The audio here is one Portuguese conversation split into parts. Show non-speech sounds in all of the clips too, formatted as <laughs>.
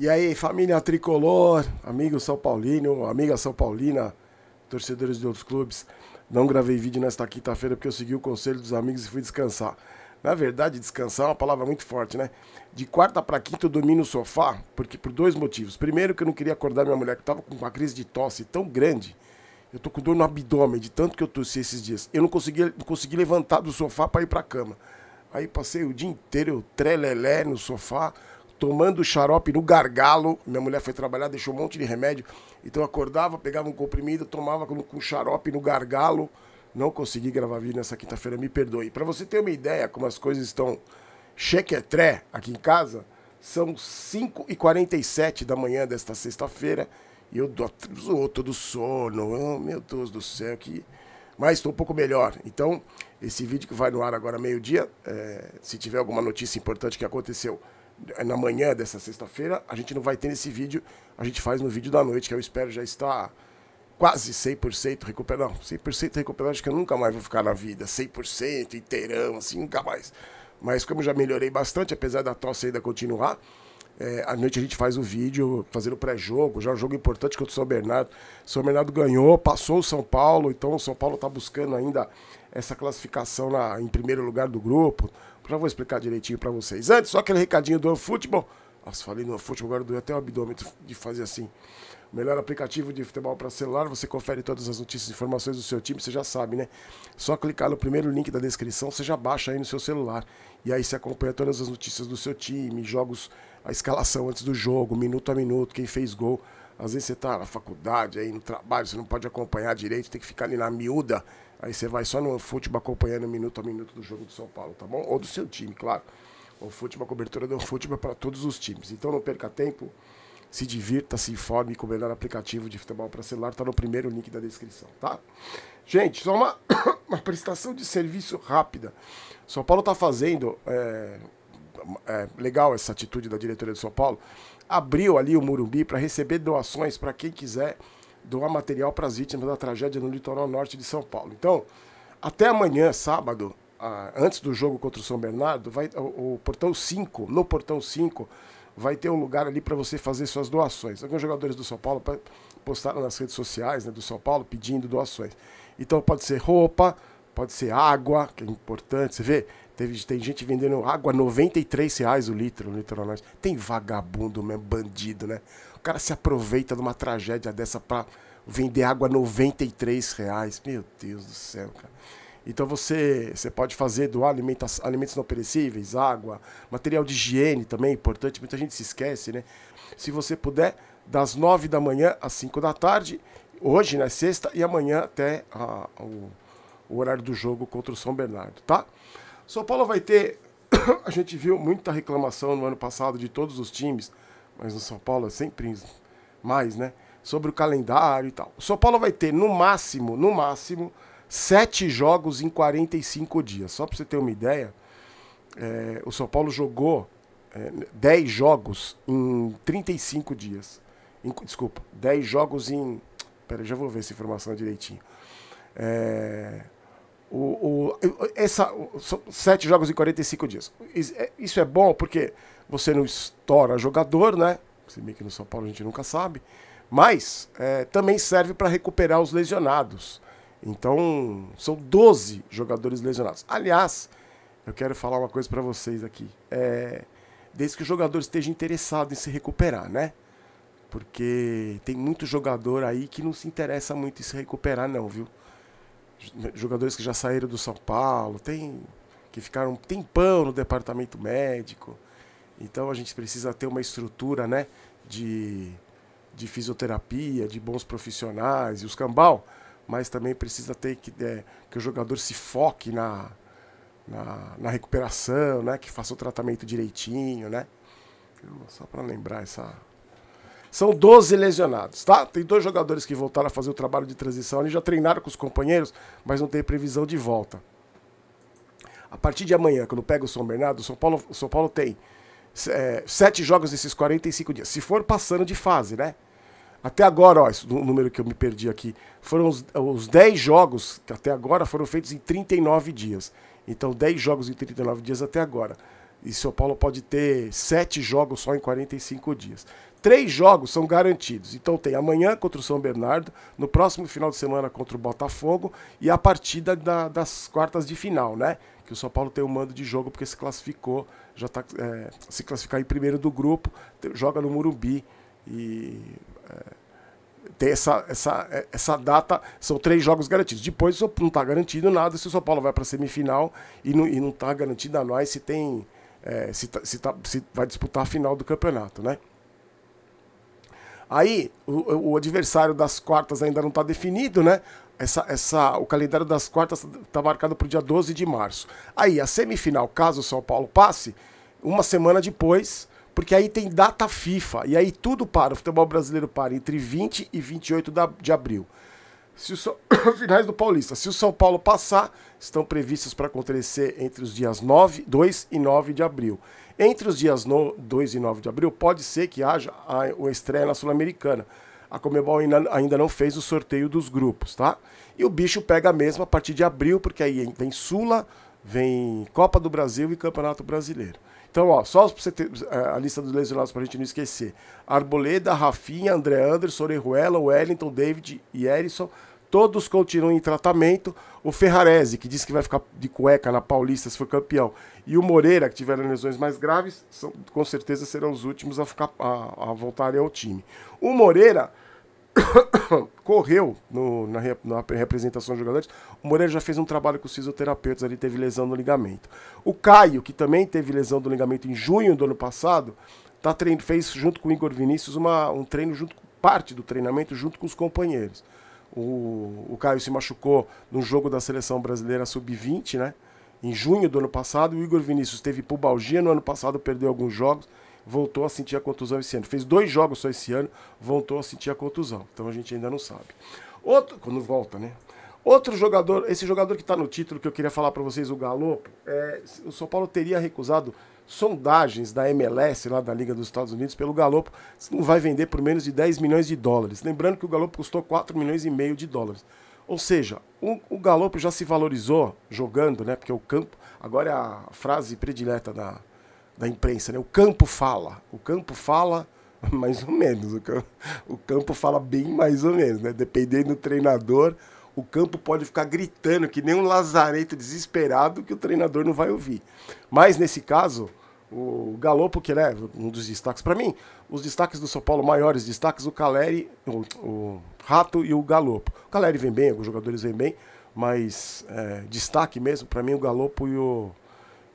E aí, família tricolor, amigo São Paulino, amiga São Paulina, torcedores de outros clubes. Não gravei vídeo nesta quinta-feira porque eu segui o conselho dos amigos e fui descansar. Na verdade, descansar é uma palavra muito forte, né? De quarta para quinta eu dormi no sofá, porque por dois motivos. Primeiro que eu não queria acordar minha mulher que estava com uma crise de tosse tão grande. Eu tô com dor no abdômen de tanto que eu tossi esses dias. Eu não consegui, não consegui levantar do sofá para ir para cama. Aí passei o dia inteiro eu trelelé no sofá tomando xarope no gargalo. Minha mulher foi trabalhar, deixou um monte de remédio. Então eu acordava, pegava um comprimido, tomava com, com xarope no gargalo. Não consegui gravar vídeo nessa quinta-feira, me perdoe. Para você ter uma ideia como as coisas estão chequetré aqui em casa, são 5h47 da manhã desta sexta-feira e eu zoou todo sono. Oh, meu Deus do céu, que... Mas estou um pouco melhor. Então, esse vídeo que vai no ar agora meio-dia, é, se tiver alguma notícia importante que aconteceu na manhã dessa sexta-feira, a gente não vai ter nesse vídeo, a gente faz no vídeo da noite, que eu espero já estar quase 100% recuperado. Não, 100% recuperado acho que eu nunca mais vou ficar na vida, 100% inteirão, assim, nunca mais. Mas como já melhorei bastante, apesar da tosse ainda continuar, é, à noite a gente faz o vídeo, fazendo pré-jogo, já é um jogo importante contra o São Bernardo. O São Bernardo ganhou, passou o São Paulo, então o São Paulo está buscando ainda essa classificação na, em primeiro lugar do grupo. Já vou explicar direitinho para vocês. Antes, só aquele recadinho do futebol. Nossa, falei no futebol, agora doeu até o abdômen de fazer assim. Melhor aplicativo de futebol para celular, você confere todas as notícias e informações do seu time, você já sabe, né? Só clicar no primeiro link da descrição, você já baixa aí no seu celular. E aí você acompanha todas as notícias do seu time, jogos, a escalação antes do jogo, minuto a minuto, quem fez gol. Às vezes você tá na faculdade, aí no trabalho, você não pode acompanhar direito, tem que ficar ali na miúda Aí você vai só no futebol acompanhando minuto a minuto do jogo do São Paulo, tá bom? Ou do seu time, claro. O futebol, a cobertura do futebol é para todos os times. Então não perca tempo, se divirta, se informe com o melhor aplicativo de futebol para celular, tá no primeiro link da descrição, tá? Gente, só uma, <coughs> uma prestação de serviço rápida. São Paulo tá fazendo. É, é, legal essa atitude da diretoria do São Paulo. Abriu ali o Murumbi para receber doações para quem quiser doar material para as vítimas da tragédia no litoral norte de São Paulo. Então, até amanhã, sábado, ah, antes do jogo contra o São Bernardo, vai, o, o portão 5, no portão 5, vai ter um lugar ali para você fazer suas doações. Alguns jogadores do São Paulo postaram nas redes sociais né, do São Paulo pedindo doações. Então pode ser roupa, pode ser água, que é importante. Você vê, teve, tem gente vendendo água R$ reais o litro no litoral norte. Tem vagabundo mesmo, bandido, né? cara se aproveita de uma tragédia dessa para vender água a 93 reais. Meu Deus do céu, cara. Então você, você pode fazer do alimentos, alimentos não perecíveis, água, material de higiene também, importante, muita gente se esquece, né? Se você puder, das 9 da manhã às 5 da tarde, hoje na né, sexta e amanhã até a, o, o, horário do jogo contra o São Bernardo, tá? São Paulo vai ter, <coughs> a gente viu muita reclamação no ano passado de todos os times, mas no São Paulo é sempre mais, né? Sobre o calendário e tal. O São Paulo vai ter, no máximo, no máximo, sete jogos em 45 dias. Só para você ter uma ideia, é, o São Paulo jogou é, 10 jogos em 35 dias. Em, desculpa, 10 jogos em. Pera, já vou ver essa informação direitinho. É, o, o, essa, são sete jogos em 45 dias. É, isso é bom porque você não estoura jogador, né? Se bem que no São Paulo a gente nunca sabe. Mas é, também serve para recuperar os lesionados. Então, são 12 jogadores lesionados. Aliás, eu quero falar uma coisa para vocês aqui. É, desde que o jogador esteja interessado em se recuperar, né? Porque tem muito jogador aí que não se interessa muito em se recuperar, não, viu? jogadores que já saíram do São Paulo, tem que ficaram um tempão no departamento médico. Então a gente precisa ter uma estrutura, né, de, de fisioterapia, de bons profissionais e os cambal, mas também precisa ter que, é, que o jogador se foque na, na, na, recuperação, né, que faça o tratamento direitinho, né. Só para lembrar essa são 12 lesionados, tá? Tem dois jogadores que voltaram a fazer o trabalho de transição, ali, já treinaram com os companheiros, mas não tem previsão de volta. A partir de amanhã, quando pega o São Bernardo, o São Paulo, o São Paulo tem é, sete jogos nesses 45 dias. Se for passando de fase, né? Até agora, ó, número que eu me perdi aqui, foram os, os 10 jogos que até agora foram feitos em 39 dias. Então, 10 jogos em 39 dias até agora. E São Paulo pode ter sete jogos só em 45 dias. Três jogos são garantidos. Então tem amanhã contra o São Bernardo, no próximo final de semana contra o Botafogo e a partida da, das quartas de final, né? Que o São Paulo tem o um mando de jogo porque se classificou, já está é, se classificar em primeiro do grupo, joga no Murumbi e é, tem essa, essa, é, essa data, são três jogos garantidos. Depois não está garantido nada se o São Paulo vai para a semifinal e não está não tá garantido a nós se tem é, se, tá, se, tá, se, vai disputar a final do campeonato, né? Aí o, o adversário das quartas ainda não está definido, né? Essa, essa, o calendário das quartas está marcado para o dia 12 de março. Aí a semifinal, caso o São Paulo passe, uma semana depois, porque aí tem data FIFA e aí tudo para, o futebol brasileiro para entre 20 e 28 de abril. Se so... <coughs> Finais do Paulista. Se o São Paulo passar, estão previstas para acontecer entre os dias 9, 2 e 9 de abril. Entre os dias no... 2 e 9 de abril, pode ser que haja a, estreia na Sul-Americana. A Comebol ainda, ainda não fez o sorteio dos grupos, tá? E o bicho pega mesmo a partir de abril, porque aí vem Sula, vem Copa do Brasil e Campeonato Brasileiro. Então, ó, só para você ter é, a lista dos lesionados para a gente não esquecer. Arboleda, Rafinha, André Anderson, Orejuela, Wellington, David e Erison, todos continuam em tratamento. O Ferrarese, que disse que vai ficar de cueca na Paulista se for campeão, e o Moreira, que tiveram lesões mais graves, são, com certeza serão os últimos a, ficar, a, a voltarem ao time. O Moreira <coughs> correu no, na, na, representação de jogadores. O Moreira já fez um trabalho com os fisioterapeutas, ele teve lesão no ligamento. O Caio, que também teve lesão do ligamento em junho do ano passado, tá treino, fez junto com o Igor Vinícius uma, um treino, junto, parte do treinamento junto com os companheiros. O, o Caio se machucou no jogo da seleção brasileira sub-20, né? Em junho do ano passado, o Igor Vinícius teve pubalgia no ano passado, perdeu alguns jogos voltou a sentir a contusão esse ano. Fez dois jogos só esse ano, voltou a sentir a contusão. Então a gente ainda não sabe. Outro, quando volta, né? Outro jogador, esse jogador que está no título que eu queria falar para vocês, o Galopo, é, o São Paulo teria recusado sondagens da MLS, lá da Liga dos Estados Unidos, pelo Galopo, não vai vender por menos de 10 milhões de dólares. Lembrando que o Galopo custou 4 milhões e meio de dólares. Ou seja, um, o Galopo já se valorizou jogando, né? Porque o campo, agora é a frase predileta da, da imprensa, né? O campo fala, o campo fala <laughs> mais ou menos, o campo, o campo fala bem mais ou menos, né? Dependendo do treinador, o campo pode ficar gritando que nem um lazareto desesperado que o treinador não vai ouvir. Mas nesse caso, o Galopo, que é né, um dos destaques para mim, os destaques do São Paulo maiores destaques, o Caleri, o, o Rato e o Galopo. O Caleri vem bem, alguns jogadores vêm bem, mas é, destaque mesmo para mim o Galopo e o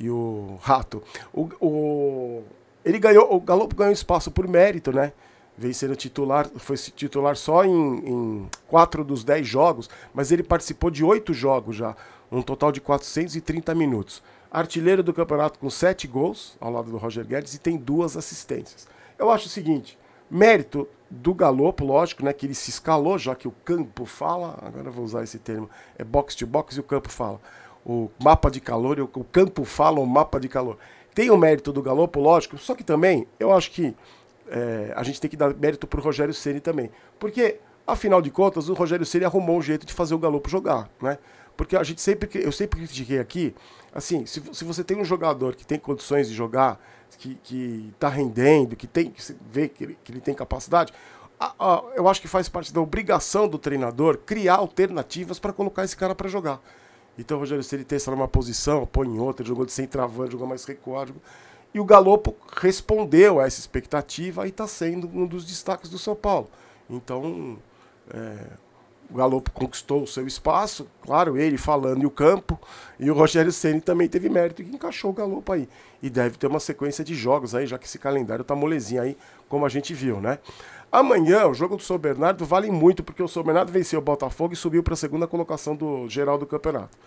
e o Rato. O, o, ele ganhou, o Galo ganhou espaço por mérito, né? vencendo titular, foi titular só em, em quatro dos dez jogos, mas ele participou de oito jogos já, um total de 430 minutos. Artilheiro do campeonato com sete gols ao lado do Roger Guedes e tem duas assistências. Eu acho o seguinte, mérito do Galopo, lógico, né, que ele se escalou, já que o campo fala, agora eu vou usar esse termo, é box to box e o campo fala o mapa de calor, o campo fala o mapa de calor. Tem o mérito do Galopo, lógico, só que também eu acho que é, a gente tem que dar mérito para o Rogério Ceni também. Porque, afinal de contas, o Rogério Ceni arrumou um jeito de fazer o Galopo jogar, né? Porque a gente sempre, eu sempre critiquei aqui, assim, se, se você tem um jogador que tem condições de jogar, que está rendendo, que tem que vê que ele, que ele tem capacidade, a, a, eu acho que faz parte da obrigação do treinador criar alternativas para colocar esse cara para jogar. Então o Rogério Ceni testa numa posição, põe em outra, jogou de centroavante, jogou mais recuado. E o Galopo respondeu a essa expectativa e está sendo um dos destaques do São Paulo. Então, é, o Galopo conquistou o seu espaço, claro, ele falando e o campo, e o Rogério Ceni também teve mérito que encaixou o Galopo aí. E deve ter uma sequência de jogos aí, já que esse calendário tá molezinho aí, como a gente viu, né? Amanhã, o jogo do São Bernardo vale muito, porque o São Bernardo venceu o Botafogo e subiu para a segunda colocação do geral do campeonato.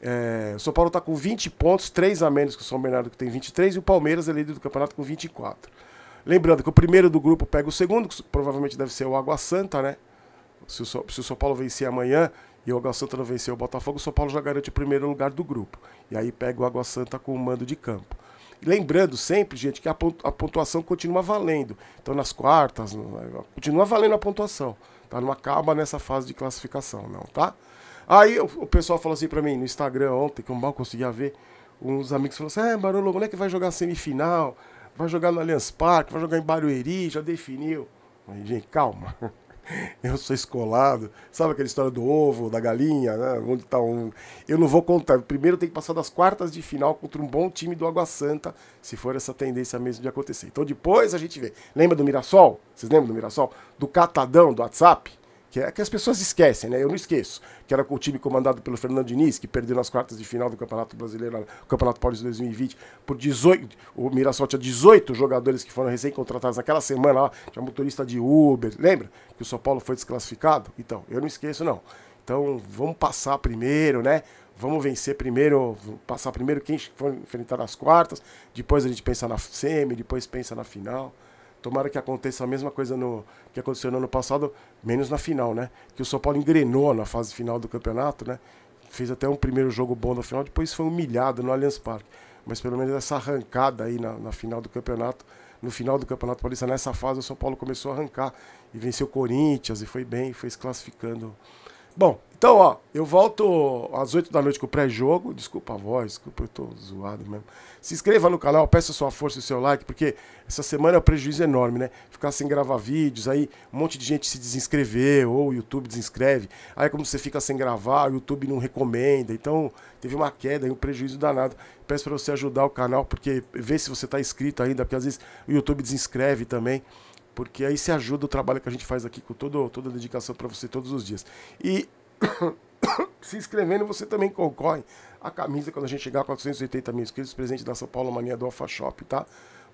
É, o São Paulo está com 20 pontos, 3 a menos que o São Bernardo, que tem 23, e o Palmeiras é líder do campeonato com 24. Lembrando que o primeiro do grupo pega o segundo, que provavelmente deve ser o Água Santa, né? Se o, se o São Paulo vencer amanhã e o Água Santa não vencer o Botafogo, o São Paulo já garante o primeiro lugar do grupo. E aí pega o Água Santa com o mando de campo. Lembrando sempre, gente, que a pontuação continua valendo. Então, nas quartas, continua valendo a pontuação. Tá? Não acaba nessa fase de classificação, não, tá? Aí o pessoal falou assim para mim no Instagram ontem, que eu mal conseguia ver, uns amigos falaram assim: é, Barolo, quando é que vai jogar semifinal? Vai jogar no Allianz Parque, vai jogar em Barueri, já definiu. Aí, gente, calma. <laughs> <laughs> eu sou escolado. Sabe aquela história do ovo, da galinha, né? Onde tá um. Eu não vou contar. Primeiro tem que passar das quartas de final contra um bom time do Água Santa, se for essa tendência mesmo de acontecer. Então depois a gente vê. Lembra do Mirassol? Vocês lembram do Mirassol? Do Catadão, do WhatsApp? que é que as pessoas esquecem, né? Eu não esqueço, que era com o time comandado pelo Fernando Diniz, que perdeu nas quartas de final do Campeonato Brasileiro, Campeonato Paulista 2020, por 18, o Mirassol tinha 18 jogadores que foram recém-contratados naquela semana lá, tinha motorista de Uber, lembra? Que o São Paulo foi desclassificado? Então, eu não esqueço não. Então, vamos passar primeiro, né? Vamos vencer primeiro, passar primeiro quem for enfrentar nas quartas, depois a gente pensa na semi, depois pensa na final. Tomara que aconteça a mesma coisa no, que aconteceu no ano passado, menos na final, né? Que o São Paulo engrenou na fase final do campeonato, né? Fez até um primeiro jogo bom na final, depois foi humilhado no Allianz Parque. Mas pelo menos essa arrancada aí na, na final do campeonato, no final do Campeonato Paulista, nessa fase o São Paulo começou a arrancar e venceu o Corinthians e foi bem, foi se classificando Bom, então, ó, eu volto às 8 da noite com o pré-jogo. Desculpa a voz, desculpa, eu tô zoado mesmo. Se inscreva no canal, peça sua força e seu like, porque essa semana é um prejuízo enorme, né? Ficar sem gravar vídeos, aí um monte de gente se desinscreveu, ou o YouTube desinscreve. Aí como você fica sem gravar, o YouTube não recomenda. Então, teve uma queda e um prejuízo danado. Peço para você ajudar o canal, porque vê se você tá inscrito ainda, porque às vezes o YouTube desinscreve também porque aí se ajuda o trabalho que a gente faz aqui com todo, toda a dedicação para você todos os dias. E <coughs> se inscrevendo, você também concorre a camisa quando a gente chegar a 480 mil inscritos, presente da São Paulo Mania do Alpha Shop, tá?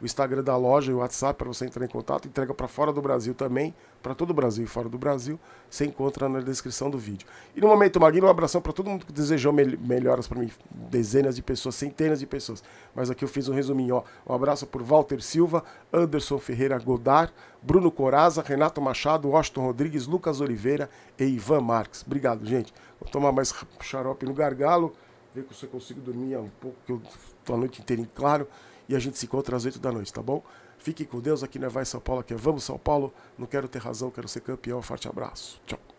o Instagram da loja e o WhatsApp para você entrar em contato. Entrega para fora do Brasil também, para todo o Brasil e fora do Brasil. Você encontra na descrição do vídeo. E no momento, Maguinho, um abração para todo mundo que desejou mel melhoras para mim. Dezenas de pessoas, centenas de pessoas. Mas aqui eu fiz um resuminho. Ó. Um abraço por Walter Silva, Anderson Ferreira Godar, Bruno Coraza, Renato Machado, Washington Rodrigues, Lucas Oliveira e Ivan Marques. Obrigado, gente. Vou tomar mais xarope no gargalo, ver se eu consigo dormir é um pouco, que eu estou a noite inteira em claro e a gente se encontra às 8 da noite, tá bom? Fiquem com Deus aqui na é Vai São Paulo, Aqui é Vamos São Paulo. Não quero ter razão, quero ser campeão. Forte abraço. Tchau.